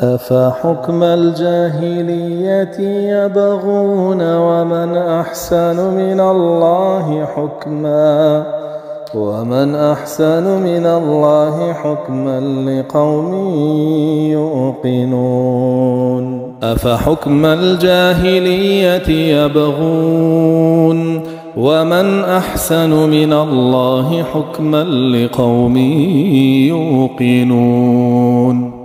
أفحكم الجاهلية يبغون ومن أحسن من الله حكما ومن أحسن من الله حكما لقوم يوقنون أفحكم الجاهلية يبغون ومن أحسن من الله حكما لقوم يوقنون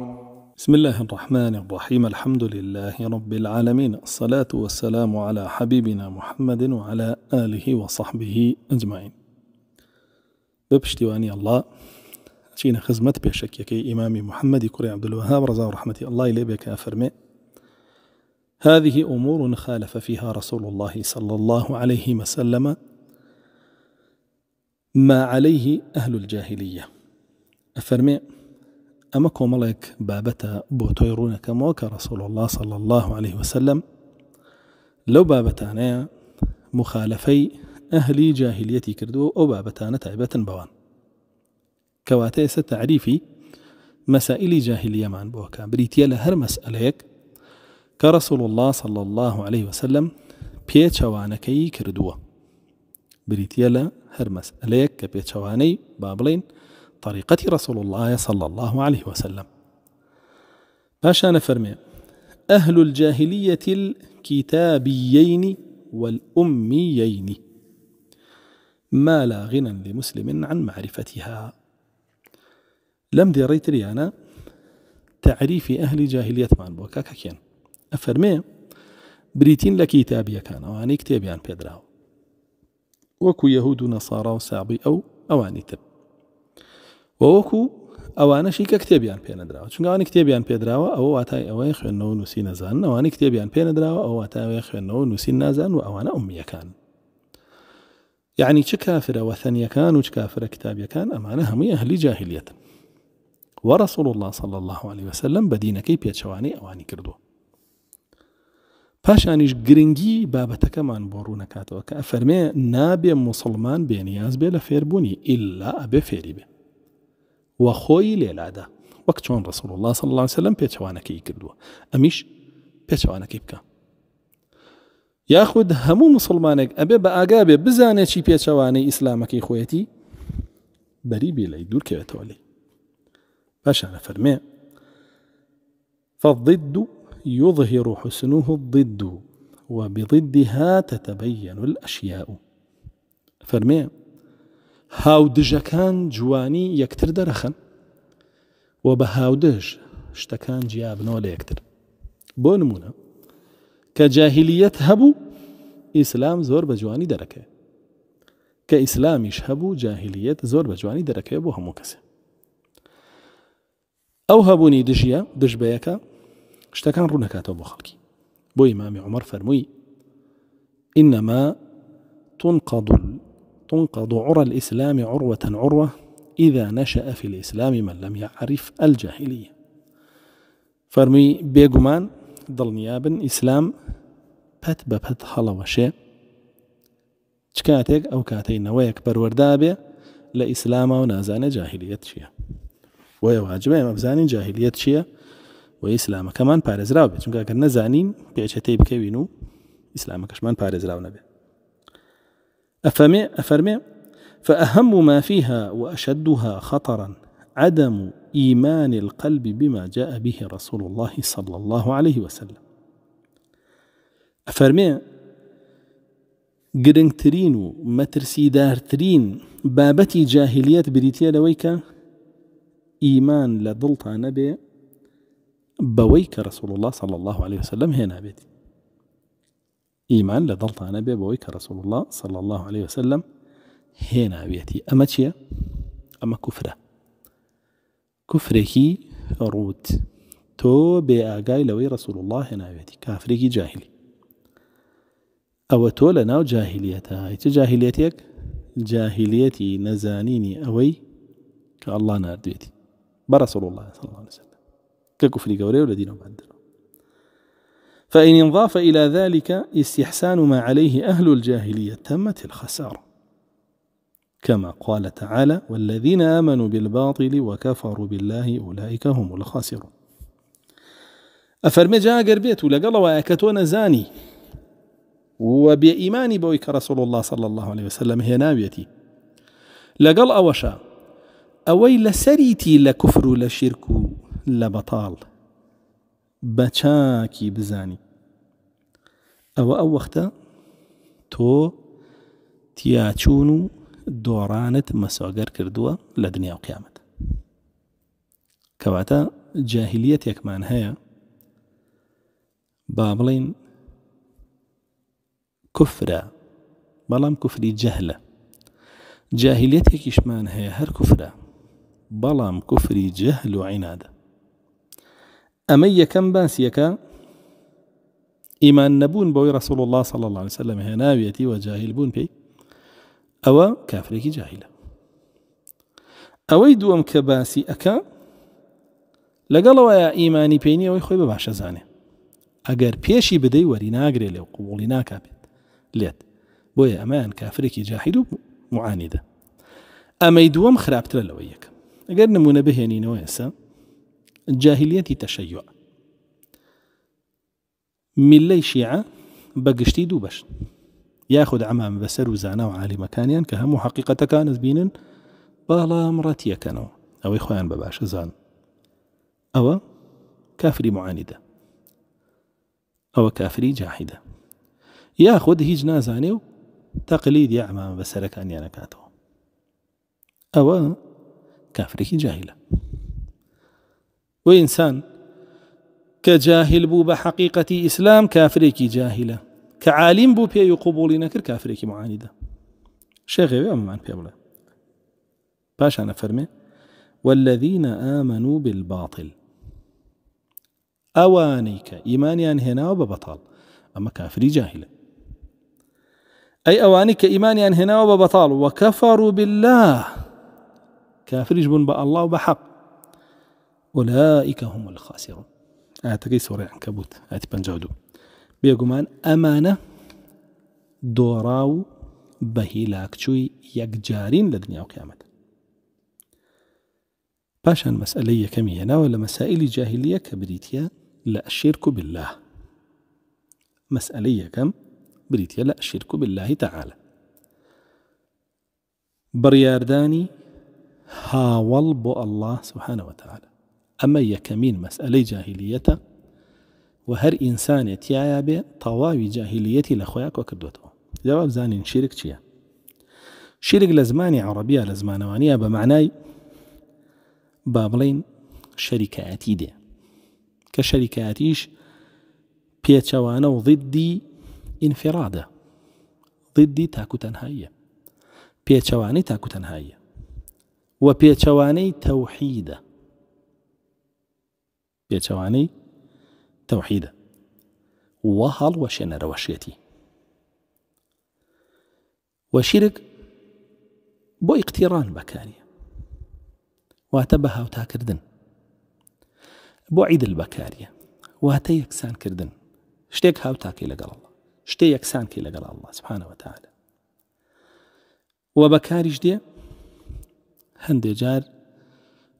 بسم الله الرحمن الرحيم الحمد لله رب العالمين الصلاة والسلام على حبيبنا محمد وعلى آله وصحبه أجمعين ببشتواني الله بشك يكي إمام محمد كري عبد الوهاب رضا ورحمة الله إليه بك أفرمي هذه أمور خالف فيها رسول الله صلى الله عليه وسلم ما عليه أهل الجاهلية أفرمي أما کۆمەڵێک بابتا بۆ تۆی رسول الله صلى الله عليه وسلم لو بابەتانەیە مخالفەی ئەهلی جاهلیەتی کردووە أو بابەتانە تایبەتن بوان کەواتە ئێستا تعریفی مەسائلی جاهلیەمان بۆکە بریتە لە هەر مەسئلەیەک کە الله صلى الله عليه وسلم پێچەوانەکەی کردووە كردو لە هەر مەسئلەیەک کە پێچەوانەی با بڵین طريقة رسول الله صلى الله عليه وسلم باشا نفرمي أهل الجاهلية الكتابيين والأميين ما لا غنى لمسلم عن معرفتها لم ديريت ريتري أنا تعريف أهل جاهلية مع البوكا كاكين أفرمي بريتين لكتابية كان أواني كتابيان بيدراو وكو يهود نصارى وسابي أو أواني تب وەوەکو ئەوانەشی کە کتێبیان پێنەدراوە چنگوانی کتێبیان پێدراوە ئەو واتای ئەوەی خوێندنەوە نووسی نەزان ئەوانی کتێبیان پێنەدراوە ئەو واتاوی خوێندنەوە نووسین نازان و ئەوانە ئومیەکان یعنی چ کافرە وەثەنیەکان و چ کافرە کتابیەکان ئەمانە هەمووی هەلی جاهلیت وەرەسڵ الله صل الله عليه وسلم بە دینەکەی پێچەوانەی ئەوانی کردو پاشانیش گرنگی بابەتەکەمان بۆ ڕوو نەکاتەوە کە ئەفەرمێ نابێ مسلمان بێنیاز بێ لە فێربوونی ئللا ئەبێ فێری بێ و وقت شون رسول الله صلى الله صل الله سلم أميش کردووە ئەمیش پێچوانەکەی بکە یاخود هەموو مسلمانێک ئەبێ بزاني شي بێ إسلامك يا خويتي ئیسلامەکەی خۆەتی بەریبی كي دوورکەوێتەوە باش أنا فرمي فالضد يظهر حسنه الضد وبضدها تتبين الأشياء فرمي هاودژەکان جوانی یەکتر دەرەخن و بە هاودژ شتەکان جیابنەوە لە یەکتر بۆ نمونە کە جاهلیت هەبوو ئیسلام زۆر بە جوانی دەرەکەێ کە ئیسلامیش هەبوو جاهلیت زۆر بە جوانی دەرەکەی بۆ هەموو کەسێ ئەو هەبوونی دژیە دژبەیەەکە شتەکان ڕوونەکاتەوە بۆ خەڵکی بۆ ئیمامی عمر فەرمووی إنما تنقض تنقض عرى الإسلام عروة عروة إذا نشأ في الإسلام من لم يعرف الجاهلية فرمي بيغمان ضل نيابن إسلام بات بات هەڵەوەشێ وشي کاتێک أو كاتي نوايك بروردابي لإسلام ونازان جاهلية شيا نازانە جاهلیت چییە وە جاهلية ئێمە بزانین كمان بارز و ئیسلامەکەمان پارێزراو بێت چونکە کە نەزانین پێچەتەی بکەوین و أفرمي فأهم ما فيها وأشدها خطرا عدم إيمان القلب بما جاء به رسول الله صلى الله عليه وسلم أفرمي گرنگترین مترسيدارترين بابتي جاهلية جاهلیت بریتە إيمان کە ئیمان بويك رسول الله صلى الله عليه وسلم هنا بيتي إيمان لدلت أنا بيبوي كرسول الله صلى الله عليه وسلم هنا بيتي أما تشيا أما كفرة كفركي روت تو بأقاي لوي رسول الله هنا بيتي كافركي جاهلي أو تو لنا جاهليتها هيت جاهليتك جاهليتي نزانيني أوي كالله نار بيتي برسول الله صلى الله عليه وسلم ككفري قوري ولا بعد بعد فإن انضاف إلى ذلك استحسان ما عليه أهل الجاهلية تمت الخسارة كما قال تعالى والذين آمنوا بالباطل وكفروا بالله أولئك هم الخاسرون أفرمي جاء قربيت لقل وأكتون زاني وبإيمان بويك رسول الله صلى الله عليه وسلم هي نابيتي لقل أوشا أوي لسريتي لكفر لشرك لبطال بچاكي بزاني ئەوە ئەو وەختە تۆ تیاچوون و دۆڕانت مەساگەر کردووە لە دنیا و قیامەت کەواتە جاهلیت یەکمان هەیە با بڵین کوفرە بەڵام کوفری جەهلە جاهلیتێکیشمان هەیە هەر کوفرە بەڵام کوفری جەهل و عینادە ئەمە یەکەم باسیەکە إيمان نبون بوي رسول الله صلى الله عليه وسلم هنا وە وجاهل بون بي أو کافرێکی جاهیلە ئەوەی دووەم كباسي أكا ئەکا لەگەڵەوەە إيماني بيني ئەوەی خۆی بباشا زاني أجر بيشي بدي ورينا أجري لو لێو كابت ناکپێت بوي أمان ئەمایان جاهل معاندة أما يدوم ئەمەی دووەم أجر نمونا بهيني نويسا الجاهلية تشيع ملي شيعة بەگشتی دوو ياخد یاخود ئەمان بەسەر و زانا و وحقيقة مەکانیان بين هەموو حقیقەتەکانت بینن كانوا أو ئەوەی خۆیان زان أو زان معاندة أو كافري جاحدة کافری جاحیدە یاخود هیچ نازانێ و تەقلید یا ئەمان بەسەرەکانیان نکاتەوە ئەوە کافرێکی جاهیلە كجاهل بو بحقيقة إسلام كافريك جاهلة كعالم بو بي قبول نكر كافريك معاندة شيخ نەکرد کافرێکی معانیدا شێغێوێ ئەممان پێ بڵێ پاشانە بالباطل أوانيك إيماني أن هنا وببطال أما كافري جاهلة أي أوانيك إيماني أن هنا وببطال وكفروا بالله كافر يجبن بأ الله وبحق أولئك هم الخاسرون ئاەتەکەی سوري عنكبوت اتي پ دو بێگومان أمانة دوراو و بەهیلاکچووی لدنيا لە دنیا و قیامەت پاشان ولا مسائل جاهلية كبريتيا لا الشرك بالله مسألية كم بريتيا لا الشرك بالله تعالى برياردانى هاول بو الله سبحانه وتعالى اما يكمين مساله جاهليه وهر انسان ئینسانێت به طواوي جاهليه جاهلیەتی لە جواب زاني شرك چییە شرك لزماني عربيه عربیە لە زمانەوانیە بە معنای با بڵین وضدي انفراده ضدي شەریکایەتیش پێچەوانە و ضدی ئینفرادە ضدی توحيده وهل وشنا روشيتي وشرك بو اقتران بكاني واتبها وتا كردن بو عيد البكاري عیدل يكسان كردن شتيك هاو تاكي لقال الله يكسان كي لقال الله سبحانه وتعالى وبكاري جدي دێ هەندێک جار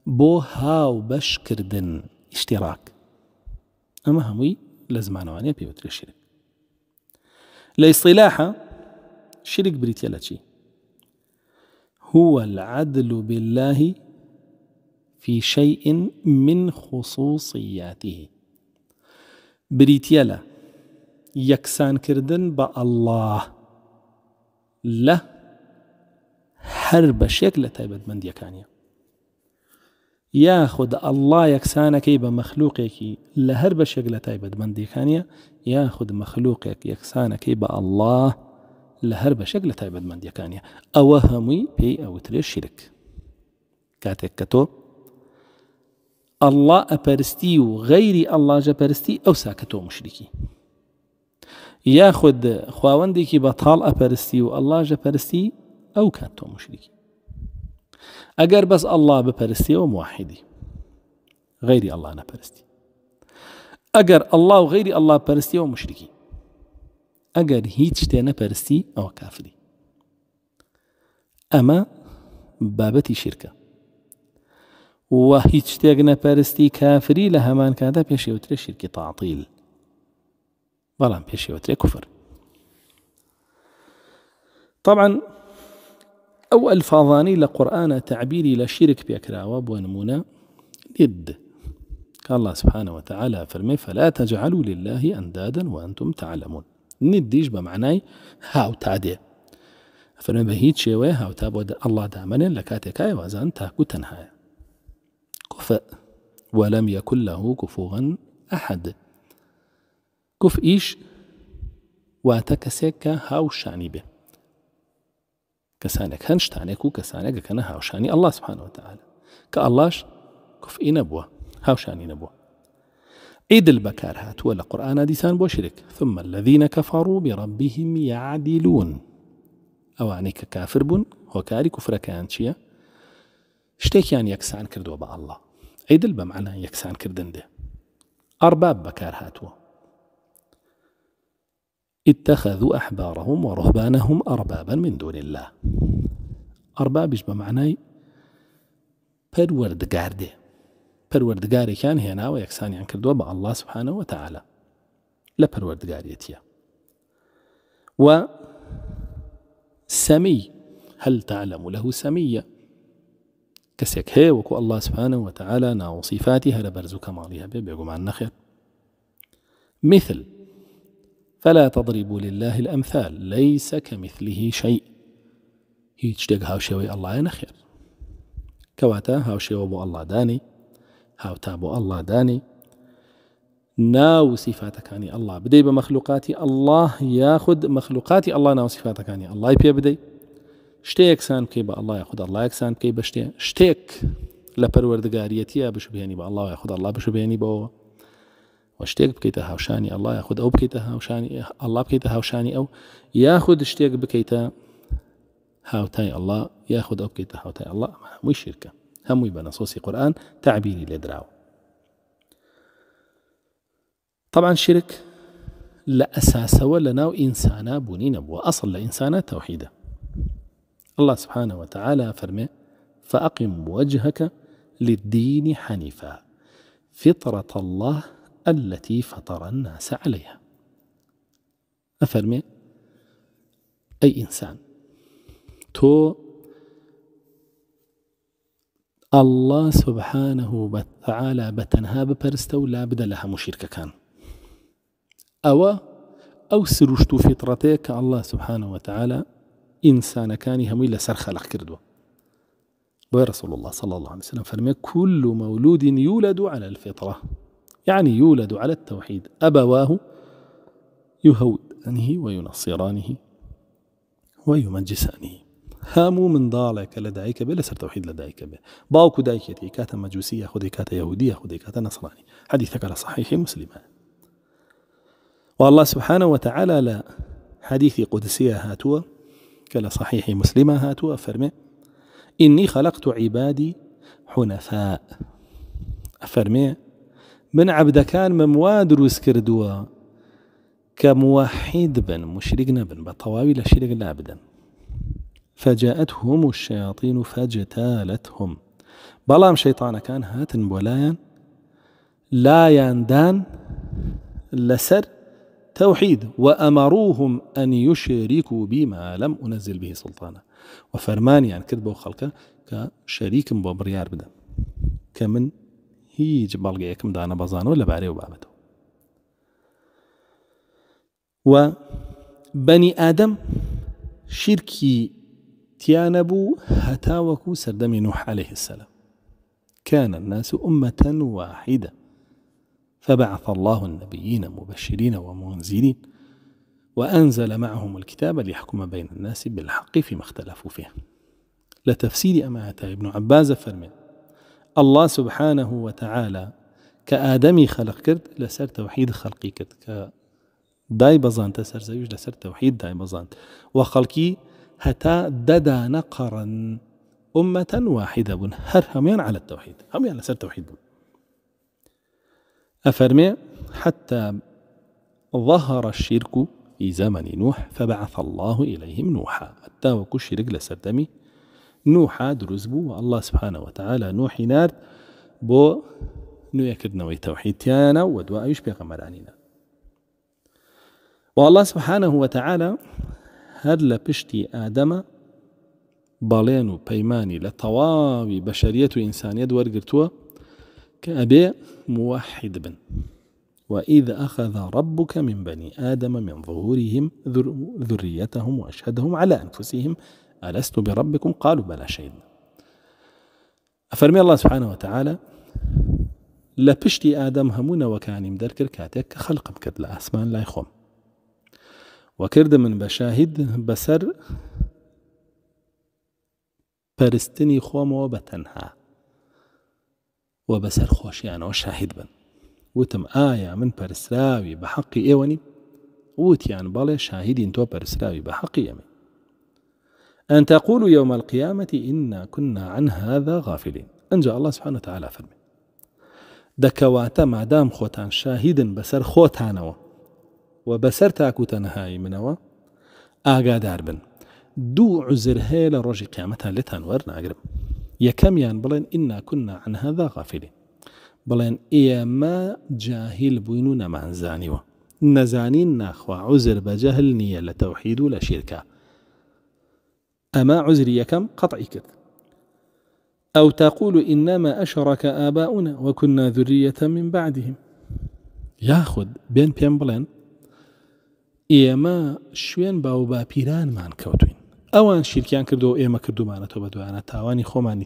بو هاو بەشکردن اشتراك اما هموي لازم انا وانا بيوت الشرك ئیسطیلاحە شرک بریتە هو العدل بالله في شيء من خصوصياته بريتيالا يكسان كردن با الله له هرب شكل لتايبت من ديكانيا یاخود ئەله یەکسانەکەی بە مەخلووقێکی لە هەر بەشێک لە تایبەتمەندیەکانە یاخود مەخلووقێک یەکسانەکەی بە ئەله لە هەر بەشێک لە تایبەتمەندیەکانە ئەوە هەمووی پێی ئەوترێ شیرک کاتێک کە تۆ ئەله ئەپەرستی و غەیری ئەللاژە پەرستی ئەوسا کە تۆ مشریکی یاخود خاوەندێکی بەتاڵ ئەپەرستی و ئەللاژە پەرستی ئەو کات تۆ مشریکی بس الله بپرستی و موحدی غیری الله نپرستی اگر الله و غیری پرستی و مشرکی اگر هیچ شتێ نپرستی او کافری اما بابتی شرکه و هیچ شتێک نپرستی کافری لە هەمان کادا پێشێوترێ شیرکی تاعتیل بەڵام پێشێوترێ کفر طبعا او الفاظاني لقران تعبيري لشرك لە شیرک پێکراوە بۆ قال الله سبحانه وتعالى فرمي فلا تجعلوا لله أندادا وأنتم تعلمون نديش بمعناي هاو دي فرمي بهيت شوي هاوتا بود الله دامن لكاتكاي وزان تاكو تنهاي كفء ولم يكن له كفوا أحد كف إيش واتكسك هاو شاني به کەسانێک هەند شتانێک و کەسانێک کەنە هاوشانی ئەله سبحانەوەتەعاالە کە نبوة کوفئی نەبووە هاوشانی نەبووە عیدل بەکار هاتووە بوشرك ثم الذين كفروا بربهم يعدلون أو يعني بڕبیهم بن هو كاري كفر كان شيا کوفرەکەیان يعني يكسان یەکسان کردووە الله عيد البمعنى يكسان كردن ده أرباب بكار هاتوا اتخذوا أحبارهم ورهبانهم أربابا من دون الله أرباب بمعنى برورد پروردگار دێ پەروەردگارێکیان هێناوە یەکسانیان کردووە الله سبحانه وتعالى لا برورد قاريتيا و سمي هل تعلم له سمية سەمیە هي هەیە الله سبحانه وتعالى تەعاالە ناوەسیفاتی هەرە بەرز و کەماڵی هەبێ بێگومان مثل فلا تضربوا لله الأمثال ليس كمثله شيء هیچ شتێک كواتا هاو شوي أبو الله داني هاو تابو الله داني ناو صفاتك ئەله الله بدي بمخلوقاتي الله ياخد مخلوقاتي الله ناو صفاتك ئەلای الله بدەیت شتەیەکسان بکەی بە ئەلای الله ئەلایەکسان بکەی بە شتێ شتێک لە پەروەردەگاریەتی یا بشبێنی بە ياخد الله ئەله با الله و شتێک هاوشاني الله ياخد او ئەو هاوشاني الله ئەله هاوشاني او ياخد یاخود شتێک هاوتاي الله ياخد او بكيتا هاوتاي الله ئەله شركة هم يبنى صوصي قرآن تعبيري لدراو طبعا شرك لا أساس ولا ناو إنسانا بنينا واصل ئەسڵ لە ئینسانە الله سبحانه وتعالى فرمي فأقم وجهك للدين حنيفا فطرة الله التي فطر الناس عليها افرمي أي انسان تو الله سبحانه وتعالى بتنها ببرستو لا بد لها كان او او سرشتو فطرتك الله سبحانه وتعالى انسان كان إلا سر خلق كردو ورسول رسول الله صلى الله عليه وسلم فرمي كل مولود يولد على الفطره يعني يولد على التوحيد أبواه يهودانه يعني وينصرانه ويمجسانه هامو من ضالك کە به لسر توحيد لەسەر به باوكو دائك يتي كاتا مجوسية خذي كاتا يهودية خذي كاتا نصراني حديثك على صحيح مسلم والله سبحانه وتعالى لا حديث قدسية هاتوا كلا صحيح مسلمة هاتوا هاتووە إني خلقت عبادي حنفاء فەرمێ من عبد كان مواد روس کە موحید بن مشرق نبن بطواويل شرق لابدا فجاءتهم الشياطين فجتالتهم الشياطين فاجتالتهم كان هات هاتن لا يندان لسر توحيد وأمروهم أن يشركوا بما لم أنزل به سلطانا وفرماني يعني كذب خلقه كشريك بوبريار بدا كمن هیچ بەڵگەیەکم ولا باري بابەتەوە و بني آدم شركي تيانبو هتا وكو سردم نوح عليه السلام كان الناس أمة واحدة فبعث الله النبيين مبشرين ومنذرين وأنزل معهم الكتاب ليحكم بين الناس بالحق فيما اختلفوا فيه لتفسير أما ابن عباس فرمين الله سبحانه وتعالى كآدمي خلق كرد لسر توحيد خلقي كرد کرد کە دای بەزانتە لسر توحيد داي دای وخلقي هتا ددا نقرا أمة واحدة ئومەەن واحدە بوون هەر على التوحيد هميان لسر توحيد بن أفرمي حتى ظهر الشرك في زمن نوح فبعث الله إليهم نوحا حتى الشرك لسر دمي نوحا دروز بوو الله سبحانه وتعالى نوحي نرد بو نو تەوحیدتیانە و ودواء پێغەمەرانینە و والله سبحانه وتعالى هەر لبشتي آدم ئادەمە بەڵێن لطواوي پەیمانی لە تەواوی بەشریەت و موحد بن وإذا أخذ ربك من بني آدم من ظهورهم ذريتهم وأشهدهم على أنفسهم ألست بربكم قالوا بلى شهدنا أفرمي الله سبحانه وتعالى لبشتي آدم ئادەم هەمونەوەکانیم دەرکرد کاتێک خلق خەلقم کرد لا يخوم لای خۆم وەکرد من بە شاهید بەسەر پەرستنی خۆمەوە بە تەنها وە بەسەر بن وتم ئایا من برسراوي بحقي حەقی وتيان وتیان شاهدين تو تۆ پەرسراوی بە أن تقول يوم القيامة إنا كنا عن هذا غافلين أنجا الله سبحانه وتعالى فرمي دەکەواتە مادام خوتان شاهیدن بسر خۆتانەوە و بەسەر تاكوتان نەهایی منەوە آقا داربن دو عزر هەیە لە ڕۆژی قیامەتان لێتان وەرناگرم یەکەمیان بلين إنا كنا عن هذا غافلين بلين ئێمە جاهل بوينونا و نەمانزانیوە نەزانین ناخوا عزر بجهل نية لتوحيد ولا شركه أما عزري كم قطعي كذب أو تقول إنما أشرك آباؤنا وكنا ذرية من بعدهم ياخذ بين بين بلين ئێمە شوين با و باپیرانمان كوتوين أوان شركيان كردو ئێمە كردو مانا توبدو أنا تاواني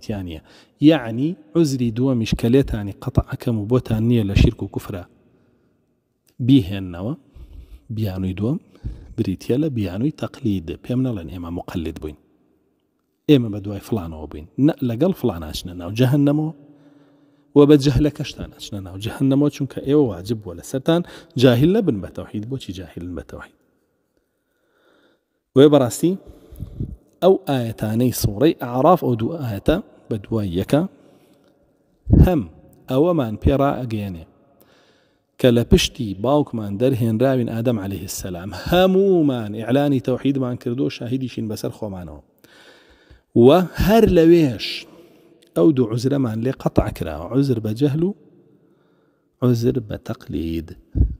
یعنی عزری يعني عزري دو مشكلتاني قطع كم بوتانية شیرک و کوفرا بیهێننەوە بیانووی دووەم بریتە لە بیانووی تەقلید پێم نەڵێن مقلد بوين ئێمە بە فلان وبين بووین فلان أشنا ناو جهنمو و بە جەهلە کەشتان ناچنە ناو جهنمو چونکە ئێوە واجب بووە لە جاهل لە بن بەتەوحید بۆچی جاهلن بەتەوحید أو بەڕاستی ئەو أعراف أو دو ئەو دوو ئاەتە هم أو من هەم ئەوەمان پێڕا ئەگەێنێ کە من پشتی باوکمان دەرهێنراوین ئادەم عليه السلام توحيد ئیعلانی كردو کردو شين بسر خو خۆمانەوە وهر لويش أو دو عزر من لقطع كرا عزر بجهل عزر بتقليد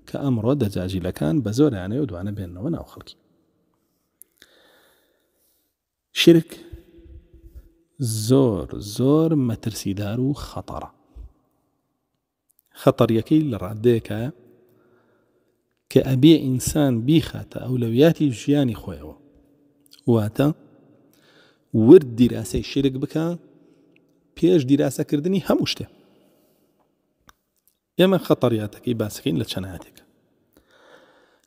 كأمر دجاجي لكان بزور يعني ودو أنا بيننا و وانا وخلقي شرك زور زور ما ترسي دارو خطر خطر يكيل رعديك كأبي إنسان بيخات أولوياتي جياني خويه واتا ورد دیراسەی شرک بکە پێش دیراسەکردنی هەموو شتێ ئێمە خەتەڕاتەکەی باسەکەین لە چەناتێک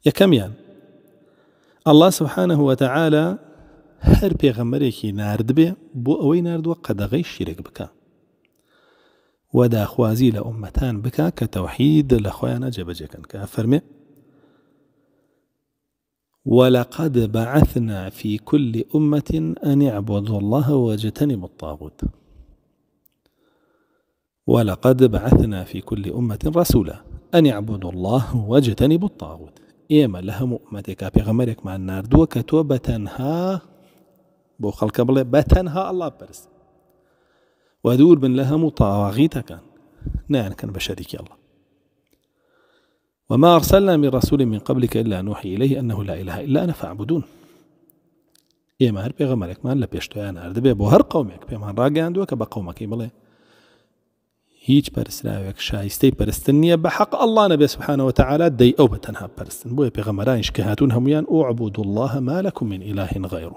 یەکەمیان ئەله سبحانە هوتەعاالە هەر پێغەمەرێکی نردبێ بۆ ئەوەی نردووە قەدەغی شیرێک بکە وەداخوازی لە ئومەتان بکە کە تەوحید لە خۆیانە جێبەجەکەن کە فەرمێ ولقد بعثنا في كل أمة أن اعبدوا الله واجتنبوا الطاغوت ولقد بعثنا في كل أمة رسولا أن اعبدوا الله واجتنبوا الطاغوت إيما لها مؤمتك في غمرك مع النار دو كتو بتنها بۆ خەڵکە بتنها الله برس ودور بن لە هەموو نعم كان بشريك بە وما أرسلنا من رسول من قبلك إلا نوحي إليه أنه لا إله إلا أنا فاعبدون إيه مهر بيغا مالك مان لە پێشتویان هەردەبێ بۆ هەر قومێک پێمان ڕاگەاندووە کە بە قومەکەی بڵێ هیچ پەرسراوێک هيج پەرستن نییە بە حەق بحق الله نبي سبحانه وتعالى دي بە تەنها برسن بۆیە پێغەمەرانیش کە هاتون هم ئۆ عبود الله لكم من إله غيره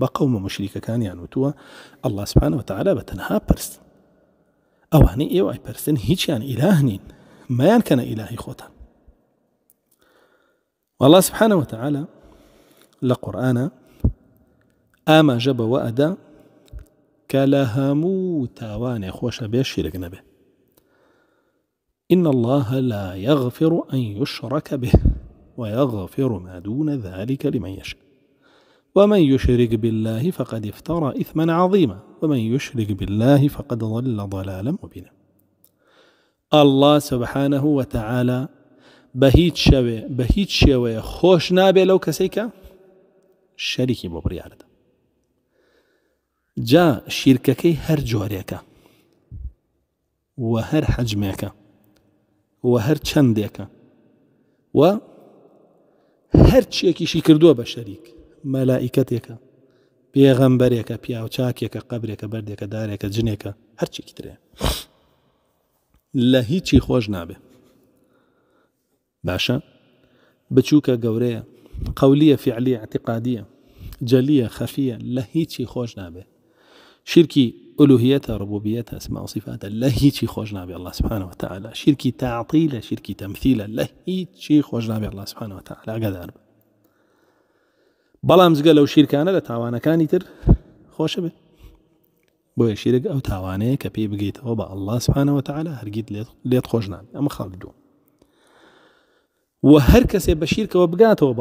بقوم قومە كان يعني ئەله الله سبحانه وتعالى بتنها برسن أواني ئێوە ئای پەرستن هیچیان يعني نین مەیان كان إلهي خۆتان والله سبحانه وتعالى لقرآن آما جب وأدا ئەدا کە لە هەموو تاوانێ خۆشە إن الله لا يغفر أن يشرك به ويغفر ما دون ذلك لمن يشاء ومن يشرك بالله فقد افترى إثما عظيما ومن يشرك بالله فقد ضل ضلالا مبينا الله سبحانه وتعالى بە هیچ شەوێ بە هیچ شێوەیە خۆش نابێ لەو کەسەی کە شەریکی بۆ بڕیاردە جا شیرکەکەی هەر جۆرێکە و هەر حەجمێکە و هەر چەندێکە و هەرچیەکیشی کردووە بە شەریک مەلائیکەتێکە پێغەمبەرێکە پیاوچاکێکە قبرێکە بەردێکە دارێکە جنێکە هەرچێکی ترێ لە هیچی خۆش نابێت باشا بچووکە قورية قولية فعلية اعتقادية جلية خفية لە هیچی خوشنا به شركي ألوهيتها ربوبيتها أسماء وصفاتها لا هيجي خوش به الله سبحانه وتعالى شركي تعطيلة شركي تمثيلة لا هيجي خوش به الله سبحانه وتعالى قدر بەڵام زگە لەو شیرکانە لە تاوانەکانی تر خۆشە بێ بۆیە أو ئەو تاوانەیە کە پێی بگەیتەوە بە ئەله سبحانەوە تعاالە ليت لێت خۆشنان أما خەڵک و هەر وبقات بە شیرکەوە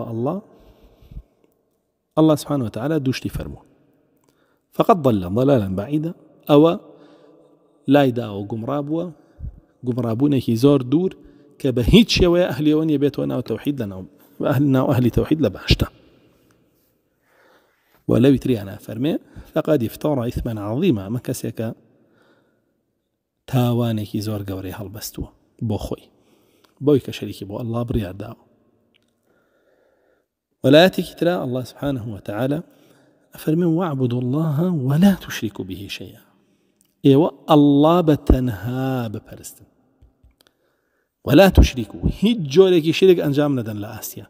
الله سبحانه وتعالى دوشتي فرمو فقد ضل ضلالا بعيدا او لا يدا او قمرابوا گومڕابوونێکی هي زور دور بە هیچ شێوەیە ئەهلیەوە نیە بێتەوە ناو تەوحید لە ناو ناو ئەهلی تەوحید لە فرمي فقد افترى إثما عظيما ما كسيك تاواني زۆر گەورەی هالبستو بوخوي بۆی بو الله بۆ ئەله ولا وەلایەتێکی تررا الله سبحانه وتعالى ئەفەرمێ واعبدوا الله ولا تشركوا به شيئا إيوا الله بتنها بە ولا تشركوا و هیچ شرك شرێک ئەنجام لآسيا لە ئاسیا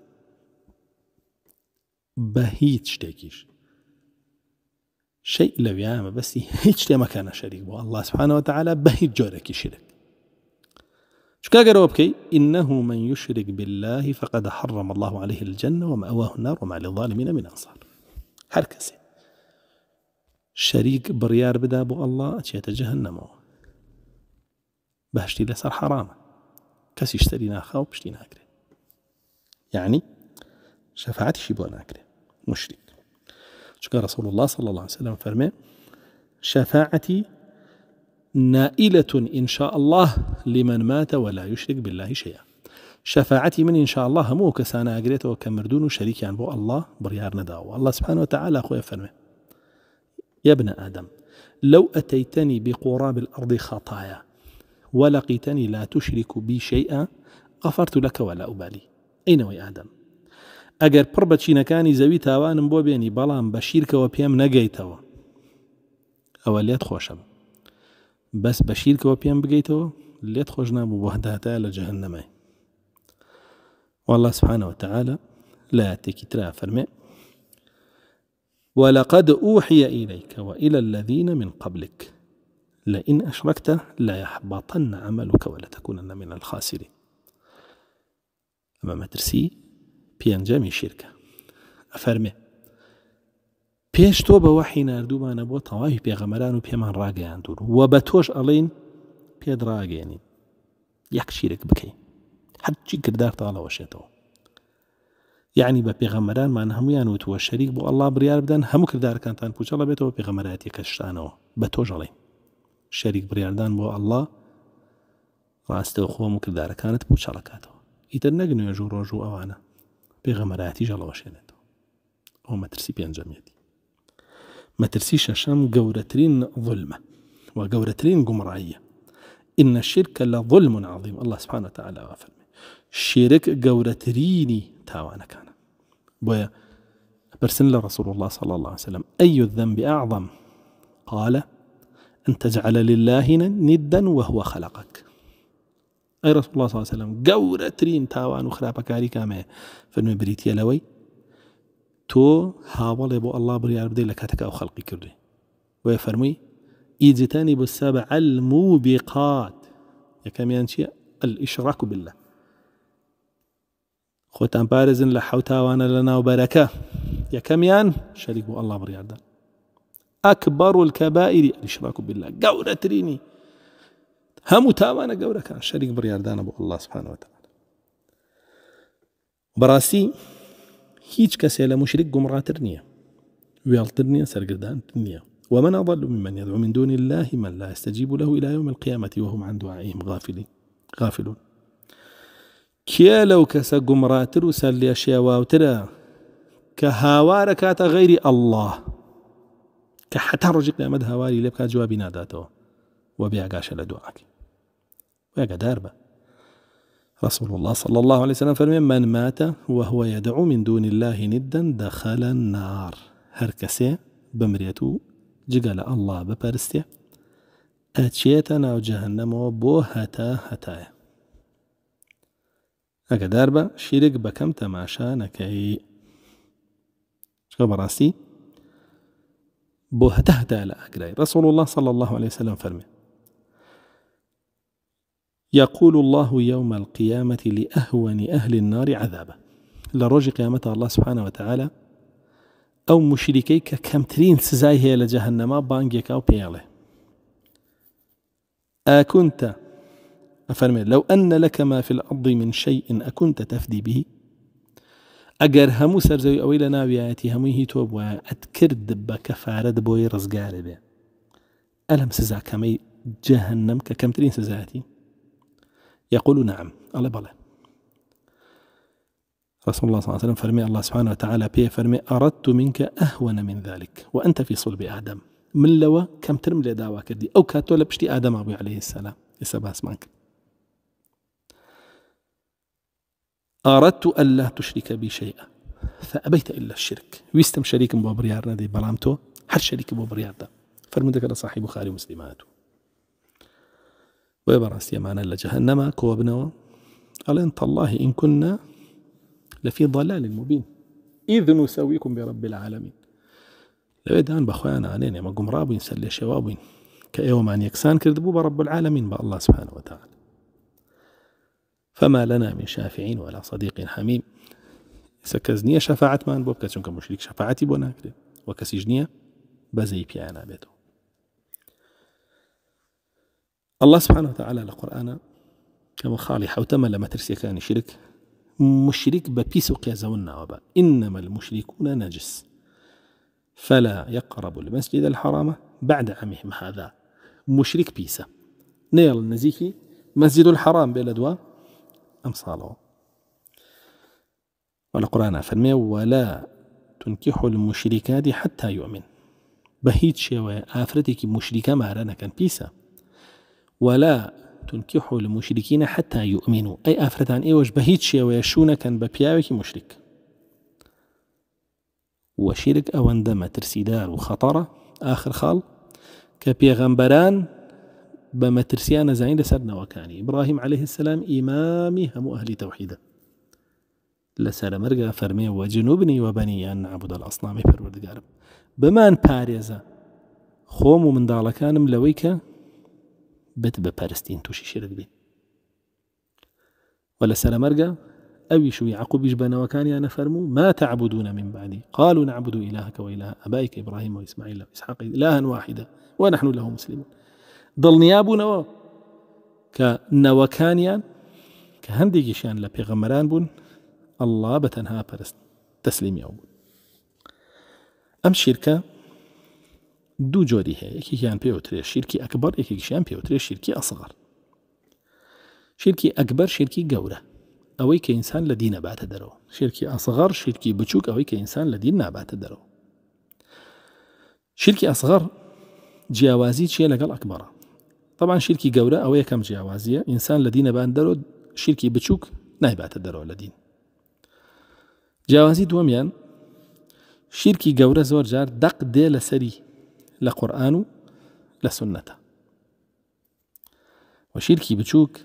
بە هیچ شتێکیش شيء لەویان بەستی هیچ شتێمەکانە شەریک شريك الله سبحانه وتعالى بهيت هیچ شرك شكا قالوا بكي إنه من يشرك بالله فقد حرم الله عليه الجنة ومأواه النار وما للظالمين من أنصار حركسي شريك بريار بدا بو الله أتشيت جهنم بهشتي لسر حرام كسي اشتري ناخا وبشتي ناكري يعني شفاعتي شي بو ناكري مشرك شكا رسول الله صلى الله عليه وسلم فرمي شفاعتي نائلة إن شاء الله لمن مات ولا يشرك بالله شيئا شفاعتي من إن شاء الله مو كسانا أقريت وكمردون عن بو الله بريار نداو الله سبحانه وتعالى أخويا فرمي يا ابن آدم لو أتيتني بقراب الأرض خطايا ولقيتني لا تشرك بي شيئا غفرت لك ولا أبالي أين وي آدم أجر پڕ كاني چینەکانی زەوی تاوانم بۆ بێنی بەڵام بە شیرکەوە پێم نەگەیتەوە بس بە شیرکەوە پێم اللي تخرجنا بوحدها بوو وەهداتا والله سبحانه وتعالى لا ترى فرمي ولقد أوحي إليك وإلى الذين من قبلك لئن أشركت ليحبطن عملك ولتكونن من الخاسرين أما ما ترسي جامي شركة أفرمي پێش تۆ بە وەحی نردوومانە بۆ تەواوی پێغەمەران و پێمان ڕاگەیان دوور وە بە تۆش ئەڵین پێدراگەێنین یەک شیرێک بکەین هەرچی کردار تاڵەوەشێتەوە یعنی بە پێغەمەرانمان هەمویان وتوە شەریک بۆ ئەللا بریار بدەن هەموو کردارکانتان پوچەڵە بێتەوە پێغەمەراتیەکە شتانەوە بە تۆژەڵین شەریک بریاردان بۆ ئەللا ڕاستەوە خۆم و کردارەکانت پوچەڵکاتەوە ئیتر نەگنوێژ و ڕۆژ و ئەوانە پێغەمەراتی ژەڵەوەشێنێتەوە ئەو مەترسی پێنجەمێتی ما ترسيش هشام قورترين ظلمة وقورترين قمرعية إن الشرك لظلم عظيم الله سبحانه وتعالى تعالا فەرمێ قورتريني تاوانا كان بويا برسن لرسول الله صلى الله عليه وسلم أي الذنب أعظم قال أن تجعل لله ندا وهو خلقك أي رسول الله ڕسوڵ ساسەلم گەورەترین تاوان و خراپەکاری کامەیە فەرمی بریتە لوي تو هاوڵێ بۆ الله بریار بدەیت لە کاتەکە ئەو خەڵقی کردی وێ فەرمووی ئیجتانی بۆ سابە علم و بقات یەکەمیان چییە ئیشڕاک و بله خۆتان پارێزن لە حوتاوانە لە ناوبەرەکە یەکەمیان شەریک بۆ ئەلله بڕاردان ئەکبەر و کەبائری ئەلیشراک و بله گەورەترینی هەموو تاوانە گەورەکان شەریک بڕاردانە بۆ ئەلله سبحانەوە بەڕاستی هيج کەسێ مشرك مشرک گمڕاتر نییە وێڵتر نییە ومن أضل ممن يدعو من دون الله من لا يستجيب له إلى يوم القيامة وهم عن دعائهم غافلين غافلون كيا لو كسا گومڕاتر و سەر لێ شێواوترە کە غير الله كحتى ئەله کە حتا ڕۆژی قیامەت جوابنا لێ بکات جوابی ناداتەوە و رسول الله صلى الله عليه وسلم فرمي من مات وهو يدعو من دون الله ندا دخل النار هر بمريتو بمرێت و جگە لە ئەله بپەرستێ ئەچێتە ناوجەهنەمەوە بۆ هەتا هەتایە ئەگەدار بە شیرک بەکەم تەماشا نەکەی چکە بەڕاستی بۆ الله صلى الله عليه وسلم فرمي يقول الله يوم القيامة لأهون أهل النار عذابا لروج قيامة الله سبحانه وتعالى أو مشركيك ترين سزاي هي لجهنم بانجيك أو بيالي أكنت أفرمي لو أن لك ما في الأرض من شيء أكنت تفدي به أجر همو سرزوي ئەوەی لە ناویایەتی هەمووی هی تۆ بووە ئەتکرد بە ألم بۆی ڕزگارە بێ ئەلم سزاکەمەی جەهنم يقول نعم الله بالا رسول الله صلى الله عليه وسلم فرمي الله سبحانه وتعالى بيه فرمي أردت منك أهون من ذلك وأنت في صلب آدم من لوا كم ترم لداوا كدي أو كاتو لبشتي آدم أبي عليه السلام باس اسمعك أردت ألا تشرك بي شيئا فأبيت إلا الشرك ويستم شريك بوبريار ندي بلامتو هل شريك بوبريار دا فرمي ذكر صاحب خاري مسلماته وبراسي معنا لجهنم كوبنوا قال أنت الله إن كنا لفي ضلال مبين إذ نسويكم برب العالمين لو ادان بخوانا علينا ما قم رابين سلي شوابين كأيوم أن يكسان كردبوا برب العالمين بأ الله سبحانه وتعالى فما لنا من شافعين ولا صديق حميم سكزني شفاعت ما انبوب كسون كمشريك شفاعتي بونا وكسجني بزي بيانا بيتو الله سبحانه وتعالى القرآن كما خالي حوتما لما ترسي كان شرك مشرك بابيس قيازونا وبا إنما المشركون نجس فلا يقرب المسجد الحرام بعد عمهم هذا مشرك بيسا نيل نزيكي مسجد الحرام بلدوا أم صالوا والقرآن فرمي ولا تنكح المشركات حتى يؤمن بهيت شوية آفرتك مشركة مارانا كان بيسا ولا تنكحوا المشركين حتى يؤمنوا أي ئافرەتان إيه بە هیچ شێوەیە شوونەکەن بە مشرك وشرك وەشیرک ئەوەندە مەترسیدار و آخر خال کە پێغەمبەران بە مەترسیان نەزانین لەسەر نەوەکانی ئبراهیم عليه السلام أهل توحيدا ئەهلی مرجع فرمي وجنوبني وبني أن وەبنییان الأصنام في پەروەردگارم بمان پارێزە خۆم من منداڵەکانم لويكا کە پرستین توشی پەرستین بین شرت سر مرگا أبي شو يعقوب و یعقوبیش بەنەوەکانیان فرمو ما تعبدون من بعدي قالوا نعبد إلهك وإله أبائك إبراهيم وإسماعيل وإسحاق إلها واحدا ونحن له مسلمون ضل بوونەوە کە نەوەکانیان كهندي جيشان لە پێغەمەران بون الله بتنها تەنها پەرست تەسلیمیە بوون ئەم دوو جۆری هەیە یەکێکیان پێوترێ شیرکی ئەکبەر یەکێکیشیان پێوترێ شیرکی ئەسغار شیرکی ئەکبەر شیرکی گەورە ئەوەی کە ئینسان لە دینە باتە دەرەوە شیرکی ئاسغار شیرکی بچووک ئەوەی کە ئینسان لە دین ناباتە دەرەوە شیرکی ئەسغار جیاوازی چیە لەگەڵ ئەکبەرە طبعا شیرکی گەورە ئەو یەکەم جیاوازیە ئینسان لە دینەبان دەرۆ شیرکی بچووک نایباتە دەرەوە لە دین جیاوازی دووەمیان شیرکی گەورە زۆر جار دەق دێ لە سەری لا قرآن لا سنة وشركي بتشوك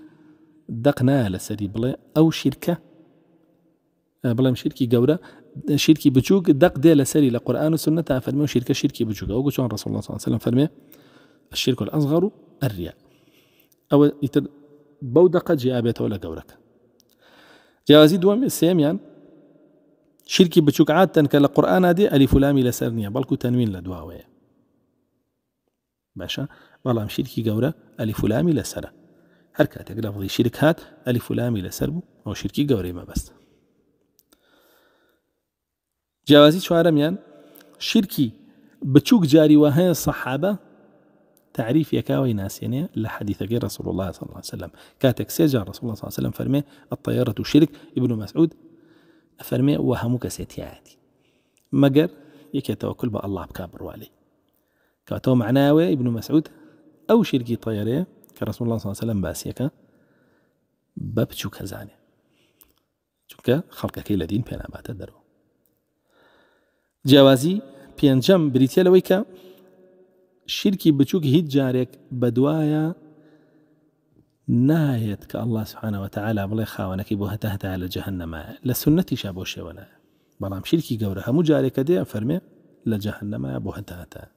دقنا على بلا أو شركة آه، بلا مشركي جورة شركي بتشوك دق دي على سري لا وسنة فرمي وشركة شركي بتشوك أو رسول الله صلى الله عليه وسلم فرمي الشرك الأصغر الرياء أو يتر بودقة جابته ولا جورك جوازي دوام سيم يعني شركي بتشوك عادة كالقرآن هذه ألف لام إلى سرنية بل كو تنوين لدواوية باشە بەڵام شیرکی ألف ئەلیفولامی لا هەر هركات لە بڵی شرك هات ألف ئەلیفولامی أو شركي ئەو شیرکی گەورەی مەبەستە جیاوازی چوارەمیان بتشوك جاري وهاي الصحابة تعريف سەحابە تعریف ناس يعني لحديث غير رسول الله صلى الله عليه وسلم كاتك سيجا رسول الله صلى الله عليه وسلم فرمي الطيارة شرك ابن مسعود فرمي وهموك سيتياتي مقر يكي توكل بأ الله بكابر والي كاتو معناوي ابن مسعود او شركي طيري كرسول الله صلى الله عليه وسلم باسيك باب تشوك زاني تشوك خلقك كي لدين بين ابات الدرو جوازي بين جم بريتيا لويكا شركي بتشوك هيد جارك بدوايا نايت كالله سبحانه وتعالى بلي خاونا كي بوها تهتا على جهنم لسنتي شابوشي ولا بلام شركي قورها مجارك دي فرمي لجهنم بوها تهتا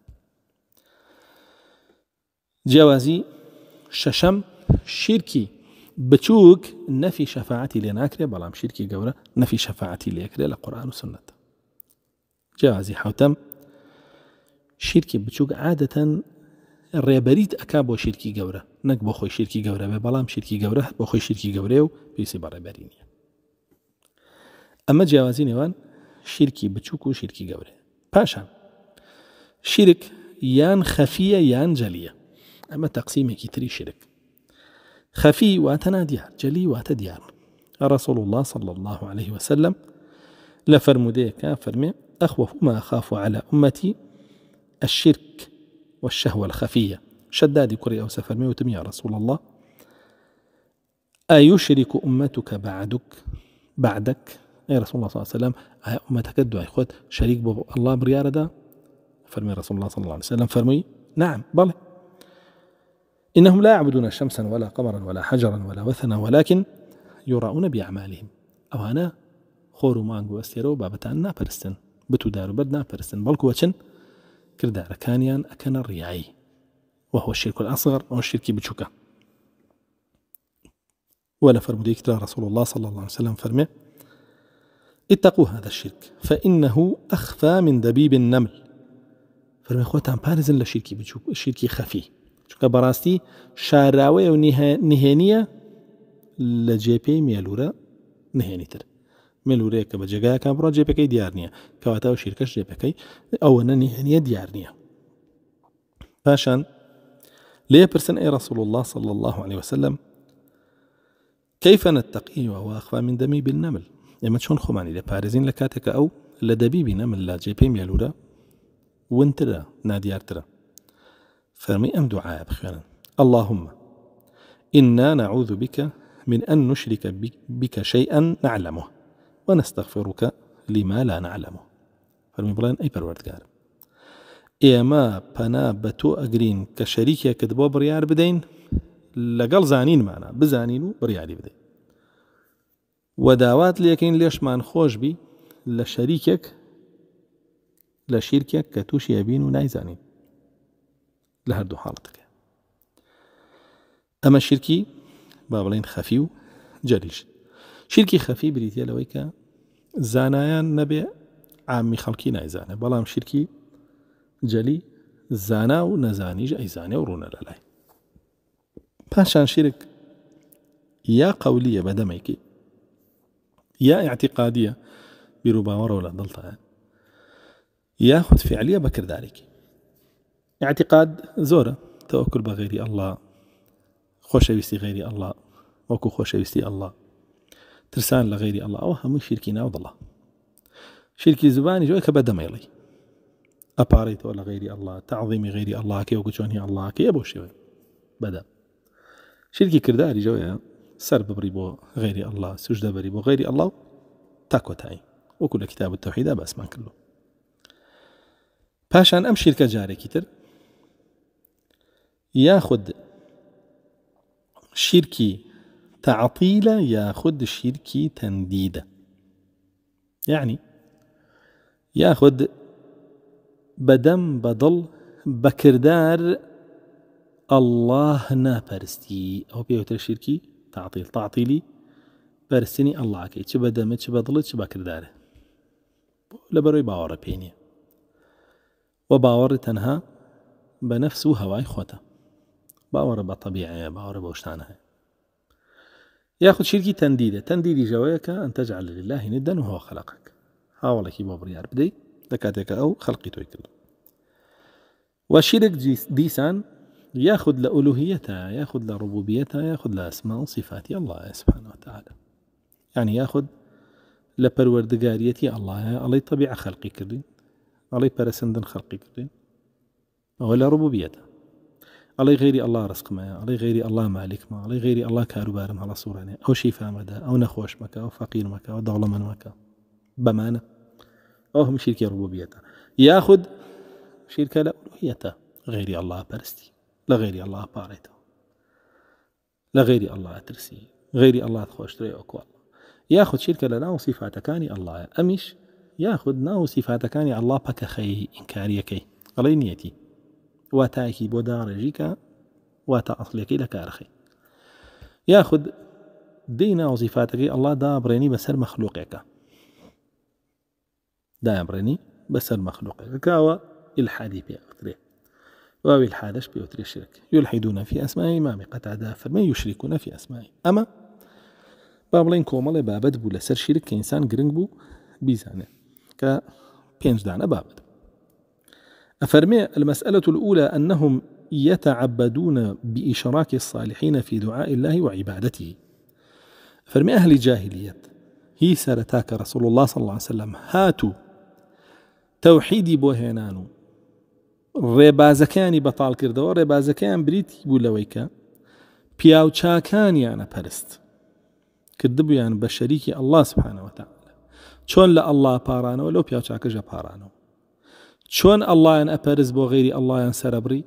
جیاوازی شەشەم شیرکی بچووک نەفی شەفاعتی لێ ناکرێ بەڵام شیرکی گەورە نەفی شەفاعتی لێکرێ لە قورآان و سنت جیاوازی حوتەم شیرکی بچووک عادەتەن ڕێبەریت ئەک بۆ شیرکی گەورە نەک بۆ خۆی شیرکی گەورە بێ بەڵام شیرکی گەورە بۆ خۆی شیرکی گەورەیە و پێویستی بەڕێبەری نیە ئەمە جیاوازی نێوان شیرکی بچووک و شیرکی گەورە پاشان شیرک یان خەفیە یان جەلیە اما تقسيم تری شرك خفي واتنا ديار جلي واتديار رسول الله صلى الله عليه وسلم لفرمديك فرمي اخوف ما اخاف على أمتي الشرك والشهوة الخفية شدادي كري أو سفر وتم يا رسول الله أيشرك أمتك بعدك بعدك أي رسول الله صلى الله عليه وسلم آه، أي أمتك الدعاء خود شريك الله بريارة فرمي رسول الله صلى الله عليه وسلم فرمي نعم بلى إنهم لا يعبدون شمسا ولا قمرا ولا حجرا ولا وثنا ولكن يراؤون بأعمالهم أو أنا خورو مانغو أستيرو ئەستێرە و بابەتان ناپەرستن بت و داروبەر ناپەرستن بەڵکو وەچن کردارەکانیان ئەکەنە ڕیایی وهو الشرك الأصغر أو الشرك بتشوكا ولا فرمو كتلا رسول الله صلى الله عليه وسلم فرمي اتقوا هذا الشرك فإنه أخفى من دبيب النمل فرمي خواتان بارزن لشركي بتشوك شركي خفي چکە بەڕاستی شاراوەیە و نهێنیە لە جێپی مێلورە نهێنیتر مێلورەیە کە بە جێگایەکان بڕۆ جێپەکەی دیار نییە کەواتە و شیرکەش جێپەکەی ئەوە نەنیهێنیە دیار نییە پاشان لێ پرسن ئێ رسول الله صلى الله عليه وسلم كيف نتقي وهو أخفى من دمي بالنمل إما چۆن خۆمانی لە پارێزین لە کاتێکە ئەو لە دەبیبی نەمل لە جێپی مێلورە ونترە نادیارترە فرمي أم دعاء بخيرا اللهم إنا نعوذ بك من أن نشرك بك شيئا نعلمه ونستغفرك لما لا نعلمه فرمي بلان أي بالورد قال إما بنا بتو أجرين كشريك شەریکێکت بريار بدين بدەین زانين معنا بزانين و بدين وداوات ليكين ليش ما نخوش بي لشريكك لشركك كتوشي أبين تووشی ئەبین لهر دو حالتك اما شركي شرکی با بڵێن شركي و جەریش شرکی خەفی نبي عامي کە زانایان نەبێ عامی خەڵکی نایزانە بەڵام شرکی جەلی زانا و نەزانیش ئەیزانێ و ڕوونە لە لای پاشان شرک یا قەولیە بەدەمێکی یا اعتقادیە بیرروباوەڕەوە لە دڵتان اعتقاد زورا توكل بغيري الله خوش ويستي غيري الله وكو خوش ويستي الله ترسان لغيري الله أو همو شركي ناوض الله شركي زباني جوي كبدا ميلي أباريت ولا غيري الله تعظيم غيري الله كي وكتوني الله كي أبو شوي بدا شركي كرداري جوي سرب بريبو غيري الله سجد بريبو غيري الله تاكو تاي وكل كتاب التوحيد بس ما كله باشان أمشي جاري كتر ياخد شركي تعطيلة ياخد شركي تنديدة يعني ياخد بدم بدل بكردار الله نا برستي أو بيوتر شركي تعطيل تعطيلي بەرسنی الله چ تش بدم تش چ تش بكردار لبروي باوەڕە بيني و تنها بنفسه هواي خوته باوەڕە بە تەبیعەیە باوەڕە بۆ شتانە یاخود شیرکی تەندیدە تەندیدی ژەوەیەکە ئەتەجعل لله ندەن و هۆ خەلقک هاوڵێکی بۆ بڕیار بدەیت لە کاتێکە ئەو خەڵقی تۆی کرد و شیرک دیسان یاخود لە ئولوهیەتە یاخود لە ڕبوبیەتە یاخود لە ئەسما و صفاتی الله سبحانه وتعالى يعني یاخود لە پەروەردگاریەتی ئەلهەیە ئەڵی تەبیع خەلقی کردین ئەڵی پەرسەندن خەلقی کردین ئەوە لە ڕبوبیەتە علي غيري الله رزق ما علي غيري الله مالك ما علي غيري الله كارو بارم على صورة أو شيفا مدى أو نخوش مكا أو فقير مكا أو ظلما مكا بمانة أو هم شركة ربوبيتا ياخد شركة لأولويتا غيري الله برستي لا غيري الله باريتا لا غيري الله ترسي غيري الله تخوش تري أكوا ياخد شركة لنا وصفات كاني الله أمش ياخد نا وصفات كاني الله بك خي إنكاريكي علي نيتي واتاكي بدارجك واتا اصليكي لكارخي ياخذ دينا وصفاتك الله دا بريني بسر مخلوقك دا بريني بسر مخلوقك كاوا الحادي بيوتري واو الحادش بيوتري الشرك يلحدون في اسماء ما بقطع فرمي يشركون في اسماء أما بابلين كومال بابد بولسر شرك إنسان قرنگ بيزانه كا بينج دانا بابد أفرمي المسألة الأولى أنهم يتعبدون بإشراك الصالحين في دعاء الله وعبادته فرمي أهل جاهلية هي سرتاك رسول الله صلى الله عليه وسلم هاتوا توحيدي بو هێنان و ڕێبازەکانی بەتاڵ کردەوە ڕێبازەکەیان يعني برست كدبو يعني بشريكي الله سبحانه وتعالى شون لا الله بارانو ولو بياو لەو جا بارانو چۆن ئەلهیان ئەپەرز بو غیری ئەلهیان سەرەبری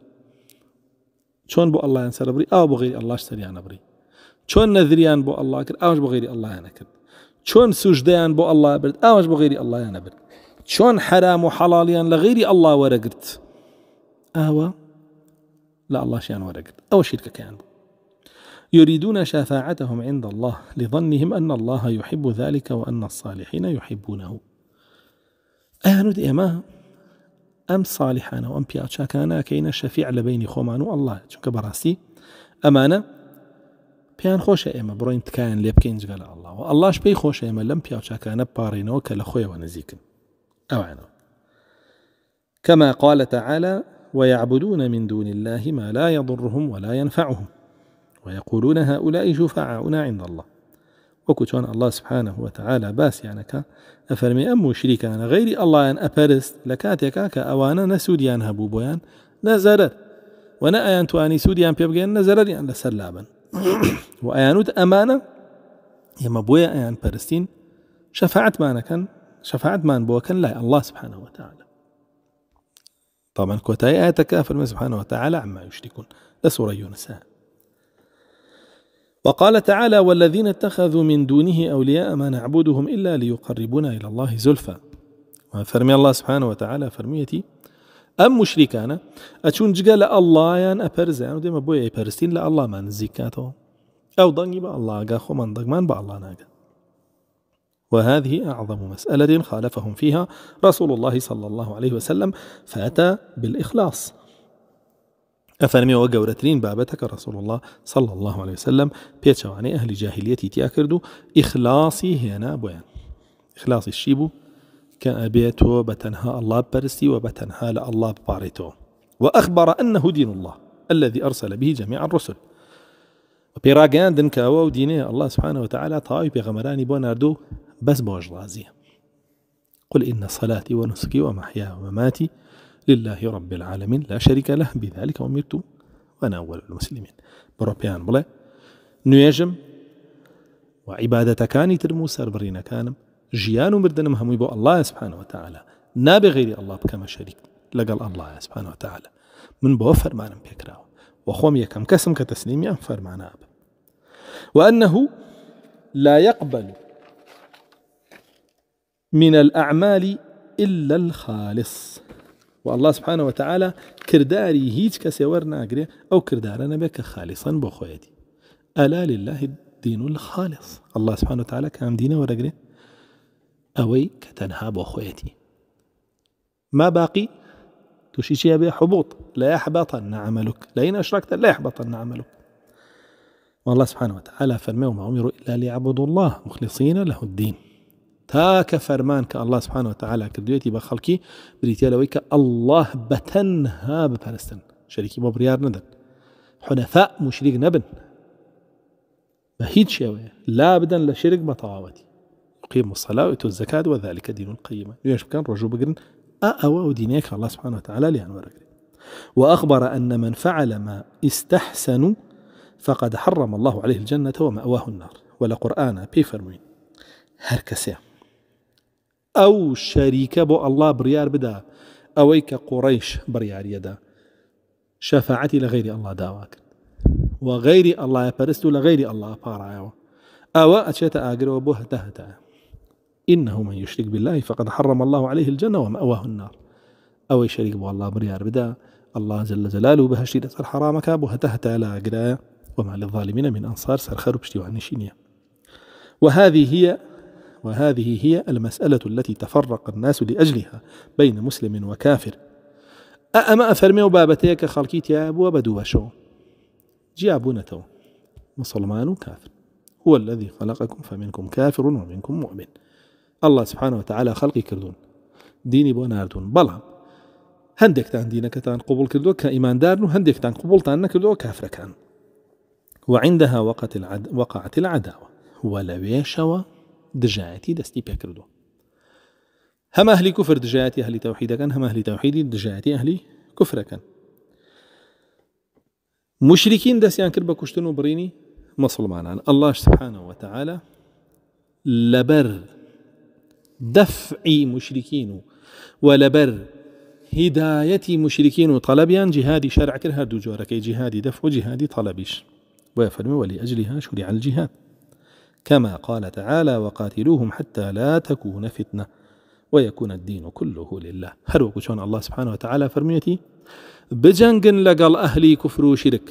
چۆن الله ئەلهیان سەرەبری ئاو بۆ غیری ئەلهش سەریانەبری چۆن نەذریان بۆ ئەلله کرد ئاش بۆ غیری ئەلهیانەکرد چۆن سوژدەیان بو الله برد بو غيري غیری ئەلهیانە برد شون حرام و لغيري الله ورقت أهو وەرەگرت ئاوە لە ئەلهشیان وەرەگرت او شیرکەکەیان بوو يريدون شفاعتهم عند الله لظنهم أن الله يحب ذلك وأن الصالحين يحبونه أهنود إما ام ساڵیحانە وام ئەم پیاچکانە کەینە شفيع لبيني بینی خۆمان و براسي چونکە بيان ئەمانە پێیان بروين تكاين بڕین تکایان لێ بکەین والله شبي ئەله و لم بياتشا كان ئێمە لەم ونزيك پارڕینەوە كما قال تعالى ويعبدون من دون الله ما لا يضرهم ولا ينفعهم ويقولون هؤلاء شفعاؤنا عند الله وەکو الله سبحانه وتعالى باس تعاالە أفرمي ئەفەرمی ئەم وشریکانە غیری ئەلایەن ئەپەرست لە کاتێکا کە ئەوانە نەسوودیان ونا أيان تواني وەنە ئەیان توانی سوودیان پێ بگەن نەزەرریان لەسەر يما بويا أيان برستين شفاعت مانا كان شفاعت مان بوا كان لای الله سبحانه وتعالى طبعا كوتاي آياتك أفرم سبحانه وتعالى عما يشركون لسورة سورة يونس وقال تعالى والذين اتخذوا من دونه أولياء ما نعبدهم إلا ليقربونا إلى الله زلفى فرمي الله سبحانه وتعالى فرميتي أم ئەم مشریکانە الله جگە لە ئەللهیان ئەپەرزیان و دێمە بۆی الله لە ئەللامان أو ئەو دەنگی بە خو من دەگمان بە بالله ناگە وهذه أعظم مسألة خالفهم فيها رسول الله صلى الله عليه وسلم فأتى بالإخلاص ئەفەرمیەوە گەورەترین بابەتەکە ڕسوڵله رسول الله عليه وسلم پێچەوانەی ئەهلی اهل تیا کرد و ئیخلاسی هێنا بۆیان خلاصی شی بوو کە ئەبێت الله بە تەنها ئەلله بەرسی وأخبر أنه دين الله الذي أرسل به جميع الرسل وبيراغان دن كاوا ودينه الله سبحانه وتعالى طاوي بيغمراني بوناردو بس بوج رازيه قل إن صلاتي ونسكي ومحياي ومماتي لله رب العالمين لا شريك له بذلك أمرت وأنا أول المسلمين بروبيان بلا نيجم وعبادة كاني ترمو سربرين كانم جيانو مردن همي بو الله سبحانه وتعالى نابي غير الله بكما شريك لقل الله سبحانه وتعالى من بو فرمان بيكراو وخوم يكم كسم كتسليم يم فرمان أب وأنه لا يقبل من الأعمال إلا الخالص والله سبحانه وتعالى كرداري هيج كسيور ناقري أو كردارنا بك خالصا خالیسان بۆ ألا لله الدين الخالص الله سبحانه وتعالى كام دينه ورقري أوي كتنها تەنها بۆ ما باقي توشي شيء حبوط لا يحبطن عملك لئن أشركت لا يحبطن عملك والله سبحانه وتعالى فرمي ما أمروا إلا ليعبدوا الله مخلصين له الدين تا فەرمان كالله سبحانه وتعالى تەعالا بخلكي بريتي خەڵکی بریتێلەوەی کە ئەله بەتەنها بپەرستن شەریکی ندن حنفاء مشرك نبن مشریک نەبن بە لا بدەن لە شرک بە تەواوەتی قیم مسەلا و تۆ زکات وە ذلكکە دیرون قیمە نوێش بکەن الله سبحانه وتعالى لیان وأخبر أن من فعل ما استحسنوا فقد حرم الله عليه الجنة ومأواه النار ولا قرآن بيفرمين هركسيه او شريك بو الله بريار بدا اويك قريش بريار يدا شفاعتي لغير الله داواك وغير الله غیری لغير الله و او غیری اجر پاڕایەوە ئەوە إنه من يشرك بالله فقد حرم الله عليه الجنة ومأواه النار أو شريك بو الله بريار بدا الله جل جلاله بهشتي لسر حرامك بو هتهتا لا وما للظالمين من أنصار سرخر بشتي وعنشينيا وهذه هي وهذه هي المسألة التي تفرق الناس لأجلها بين مسلم وكافر أما ئەفەرمێ و بابەتەیە کە خەڵکیتیا بشو بە دووەشەوە مسلمان كافر هو الذي خلقكم فمنكم كافر ومنكم مؤمن الله سبحانه وتعالى خلقي كردون ديني تان دينك تان قبول كردو كإيمان کردووە هندك تان و تان كردو كافر كان وعندها وقت العد وقعت العداوة ولا بيشوا دجاتي دستي بيكردو هم أهلي كفر دجاتي أهلي توحيدا كان هم أهلي توحيدي دجاتي أهلي كفر كان مشركين بە کوشتن و برینی مسلمانان ئەلله سبحانەوە تەعاالە لەبەر دەفعی مشرکین و وەلەبەر هدایەتی مشرکین و طلبیان جهادی شەرعکرد هەردوو جۆرەکەی جهادی دەف ويفرمي ولأجلها شرع الجهاد كما قال تعالى وقاتلوهم حتى لا تكون فتنة ويكون الدين كله لله هل وقشون الله سبحانه وتعالى فرميتي بجنگن لقل أهلي كفر وشرك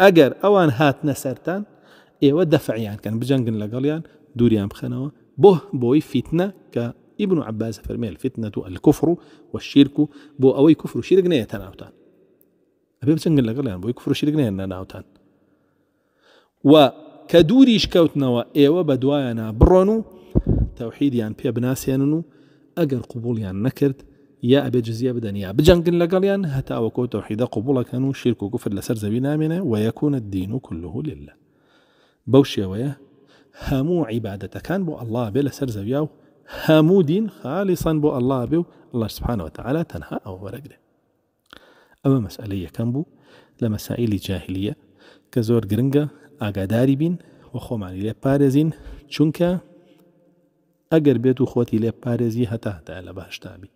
أجر أوان هات نسرتان ودفع دفعيان كان بجنگن لقليان دوريان بخنوا بوه بوي فتنة ك ابن عباس فرمي الفتنة الكفر والشرك بو أوي كفر وشرك نية تناوتان أبي بجنگن لقليان بوي كفر وشرك نية تناوتان و كدوريش دووریش کەوتنەوە ئێوە بە دوایەنا بڕۆن و تەوحیدیان پێ بناسیێنن و ئەگەر قوبولیان نەکرد یا ئەبێ جززیە بدنيا بجەنگن لەگەڵیان هەتاوەکۆ تەوحیدە قوبوڵەکەن و شیرک و گفت لەسەر زەوی نامێنە و یەکوونە دین لله بوشيا ويا همو عبادة كان بو الله بلا سر زبياو همو دين خالصا بو الله بو الله سبحانه وتعالى تنهى او وەرەگرێ أما مەسئلە یەکەم بو لمسائل جاهلية كزور جرنجا ئاگاداری بین و خۆمانی لێ پارێزین چونکە ئەگەر بێت و خۆتی لێ پارێزی هەتا هەتا لە باشتابی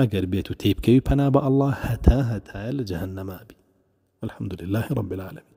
ئەگەر بێت و تێبکەوی پەنا بە ئەله هەتا هەتا لە جەهن نەمابی لله رب العالمين